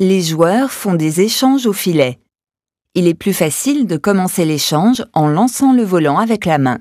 les joueurs font des échanges au filet. Il est plus facile de commencer l'échange en lançant le volant avec la main.